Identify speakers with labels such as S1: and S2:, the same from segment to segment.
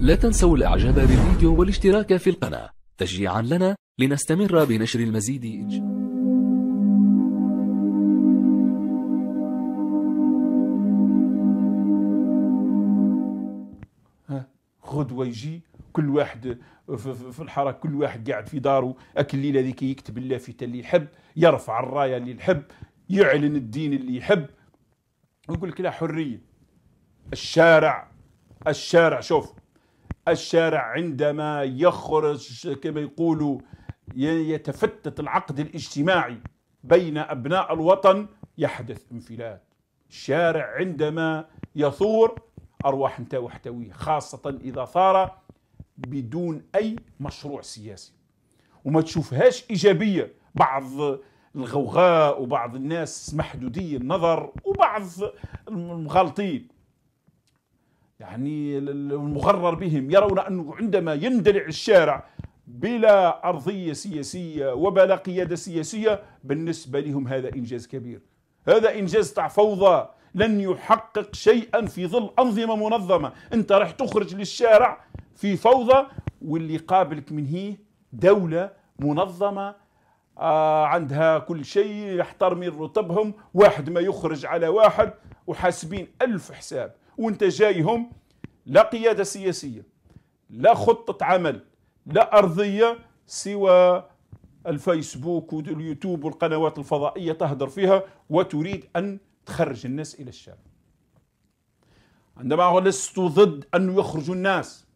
S1: لا تنسوا الاعجاب بالفيديو والاشتراك في القناة تشجيعا لنا لنستمر بنشر المزيد غدوه يجي كل واحد في الحركه كل واحد قاعد في داره اكل الليله هذيك يكتب اللافته اللي يحب يرفع الرايه اللي يحب يعلن الدين اللي يحب ويقول لك لا حريه الشارع الشارع شوف الشارع عندما يخرج كما يقولوا يتفتت العقد الاجتماعي بين أبناء الوطن يحدث انفلات الشارع عندما يثور أرواح نتاو احتويه خاصة إذا ثار بدون أي مشروع سياسي وما تشوفهاش إيجابية بعض الغوغاء وبعض الناس محدودي النظر وبعض المغالطين يعني المغرر بهم يرون أنه عندما يندلع الشارع بلا أرضية سياسية وبلا قيادة سياسية بالنسبة لهم هذا إنجاز كبير هذا إنجاز تاع فوضى لن يحقق شيئا في ظل أنظمة منظمة أنت راح تخرج للشارع في فوضى واللي قابلك من هي دولة منظمة آه عندها كل شيء يحترم رتبهم واحد ما يخرج على واحد وحاسبين ألف حساب وانت جايهم لا قياده سياسيه لا خطه عمل لا ارضيه سوى الفيسبوك واليوتيوب والقنوات الفضائيه تهدر فيها وتريد ان تخرج الناس الى الشارع. عندما لست ضد ان يخرجوا الناس.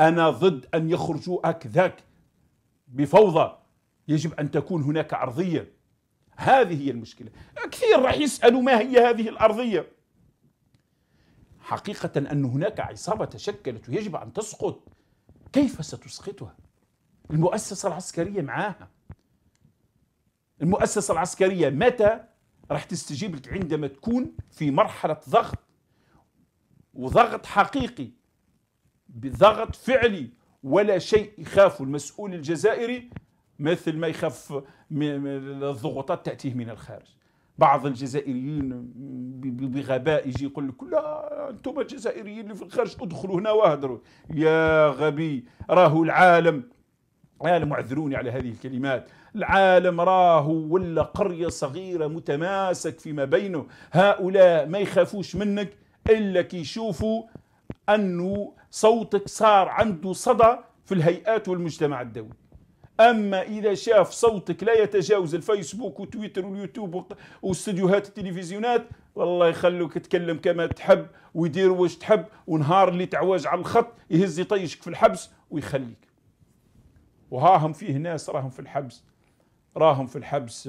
S1: انا ضد ان يخرجوا هكذاك بفوضى يجب ان تكون هناك ارضيه. هذه هي المشكله. كثير راح يسالوا ما هي هذه الارضيه؟ حقيقة أن هناك عصابة تشكلت ويجب أن تسقط كيف ستسقطها؟ المؤسسة العسكرية معاها المؤسسة العسكرية متى راح تستجيب لك عندما تكون في مرحلة ضغط وضغط حقيقي بضغط فعلي ولا شيء يخاف المسؤول الجزائري مثل ما يخاف الضغوطات تأتيه من الخارج بعض الجزائريين بغباء يجي يقول لك لا انتم الجزائريين اللي في الخارج ادخلوا هنا واهدروا يا غبي راهو العالم العالم اعذروني على هذه الكلمات العالم راه ولا قرية صغيرة متماسك فيما بينه هؤلاء ما يخافوش منك إلا كي يشوفوا أنه صوتك صار عنده صدى في الهيئات والمجتمع الدولي اما اذا شاف صوتك لا يتجاوز الفيسبوك وتويتر واليوتيوب واستديوهات التلفزيونات والله يخلوك تكلم كما تحب ويدير واش تحب ونهار اللي تعواج على الخط يهز يطيشك في الحبس ويخليك وهاهم فيه ناس راهم في الحبس راهم في الحبس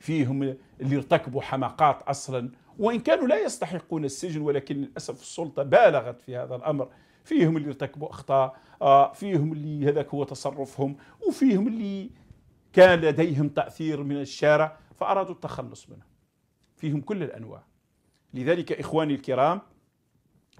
S1: فيهم اللي ارتكبوا حماقات اصلا وان كانوا لا يستحقون السجن ولكن للاسف السلطه بالغت في هذا الامر فيهم اللي ارتكبوا اخطاء آه، فيهم اللي هذاك هو تصرفهم وفيهم اللي كان لديهم تاثير من الشارع فارادوا التخلص منه فيهم كل الانواع لذلك اخواني الكرام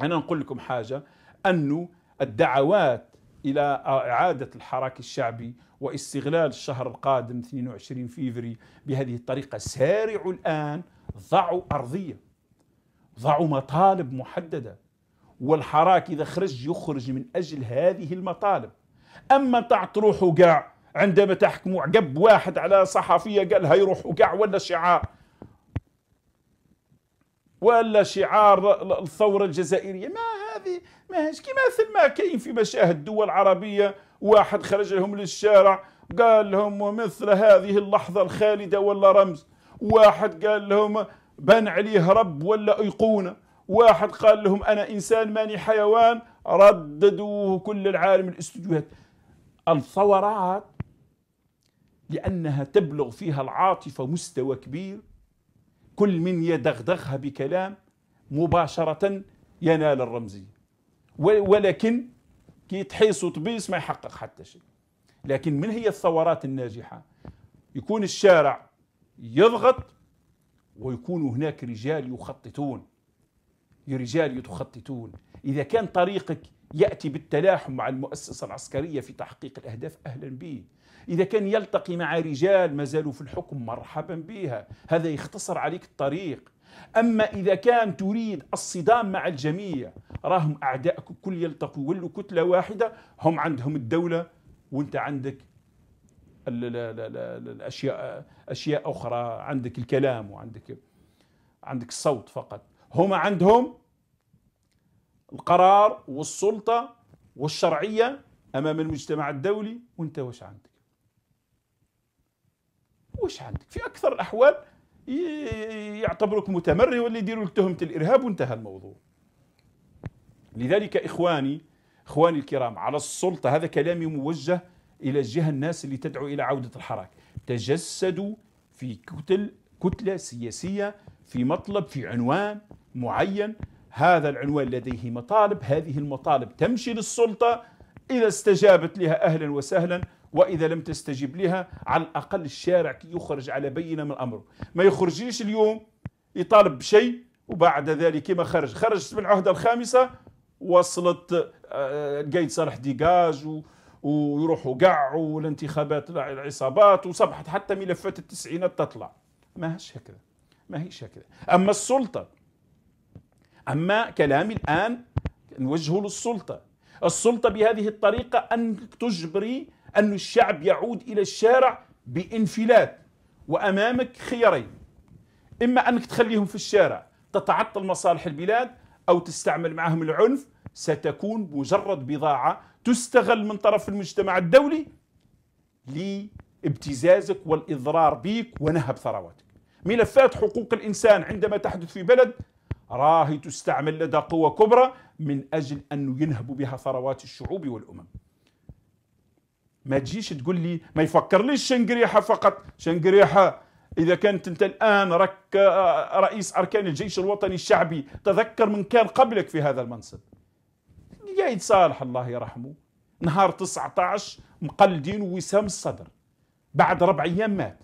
S1: انا نقول لكم حاجه انه الدعوات الى اعاده الحراك الشعبي واستغلال الشهر القادم 22 فيفري بهذه الطريقه سارعوا الان ضعوا ارضيه ضعوا مطالب محدده والحراك إذا خرج يخرج من أجل هذه المطالب أما تعطروحوا قاع عندما تحكموا عقب واحد على صحفية قال هاي روحوا قاع ولا شعار ولا شعار الثورة الجزائرية ما هذه ما هيش كما ما كاين في مشاهد دول العربية واحد خرج لهم للشارع قال لهم مثل هذه اللحظة الخالدة ولا رمز واحد قال لهم بان عليه رب ولا أيقونة واحد قال لهم أنا إنسان ماني حيوان رددوه كل العالم الاستديوهات الثورات لأنها تبلغ فيها العاطفة مستوى كبير كل من يدغدغها بكلام مباشرة ينال الرمزية ولكن كي تحيص وتبيس ما يحقق حتى شيء لكن من هي الثورات الناجحة يكون الشارع يضغط ويكون هناك رجال يخططون رجال تخططون إذا كان طريقك يأتي بالتلاحم مع المؤسسة العسكرية في تحقيق الأهداف أهلا به إذا كان يلتقي مع رجال ما زالوا في الحكم مرحبا بها هذا يختصر عليك الطريق أما إذا كان تريد الصدام مع الجميع راهم أعدائك كل يلتقوا ولوا كتلة واحدة هم عندهم الدولة وانت عندك الاشياء اشياء اخرى عندك الكلام وعندك عندك الصوت فقط هما عندهم القرار والسلطة والشرعية أمام المجتمع الدولي وأنت واش عندك واش عندك في أكثر الأحوال يعتبروك متمرد ولا يديروا لك تهمة الإرهاب وانتهى الموضوع لذلك إخواني إخواني الكرام على السلطة هذا كلامي موجه إلى الجهة الناس اللي تدعو إلى عودة الحراك تجسدوا في كتل كتلة سياسية في مطلب في عنوان معين هذا العنوان لديه مطالب هذه المطالب تمشي للسلطة إذا استجابت لها أهلا وسهلا وإذا لم تستجب لها على الأقل الشارع يخرج على بينة من أمره ما يخرجيش اليوم يطالب بشيء وبعد ذلك ما خرج خرجت من العهدة الخامسة وصلت لقيت آه، صالح ديجاج و ويروحوا قعوا والانتخابات العصابات وصبحت حتى ملفات التسعينات تطلع ماهاش هكذا ما هيش كده أما السلطة أما كلامي الآن نوجهه للسلطة السلطة بهذه الطريقة أن تجبري أن الشعب يعود إلى الشارع بانفلات وأمامك خيارين إما أنك تخليهم في الشارع تتعطل مصالح البلاد أو تستعمل معهم العنف ستكون مجرد بضاعة تستغل من طرف المجتمع الدولي لابتزازك والإضرار بيك ونهب ثرواتك ملفات حقوق الإنسان عندما تحدث في بلد راهي تستعمل لدى قوى كبرى من أجل أن ينهبوا بها ثروات الشعوب والأمم ما تجيش تقول لي ما يفكر ليش شنقريحة فقط شنقريحة إذا كنت أنت الآن رك رئيس أركان الجيش الوطني الشعبي تذكر من كان قبلك في هذا المنصب قايد صالح الله يرحمه نهار 19 مقلدين وسام الصدر بعد ربع أيام مات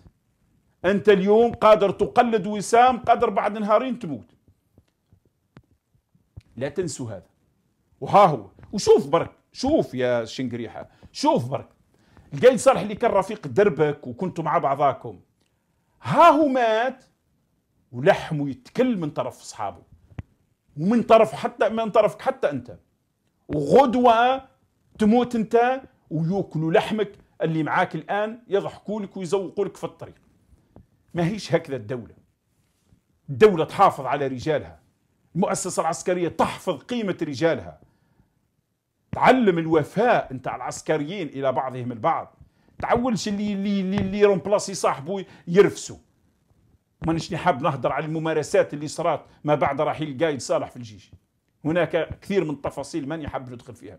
S1: انت اليوم قادر تقلد وسام قادر بعد نهارين تموت لا تنسوا هذا وها هو وشوف برك شوف يا شنقريحه شوف برك القايد صالح اللي كان رفيق دربك وكنتوا مع بعضاكم ها هو مات ولحمه يتكل من طرف اصحابه ومن طرف حتى من طرفك حتى انت وغدوه تموت انت ويوكلوا لحمك اللي معاك الان يضحكوا لك ويزوقوا لك في الطريق ما هيش هكذا الدولة الدولة تحافظ على رجالها المؤسسة العسكرية تحفظ قيمة رجالها تعلم الوفاء نتاع العسكريين إلى بعضهم البعض تعولش اللي اللي اللي, اللي رومبلاسي صاحبه يرفسوا مانيش حاب نهضر على الممارسات اللي صارت ما بعد رحيل قايد صالح في الجيش هناك كثير من التفاصيل ماني حاب ندخل فيها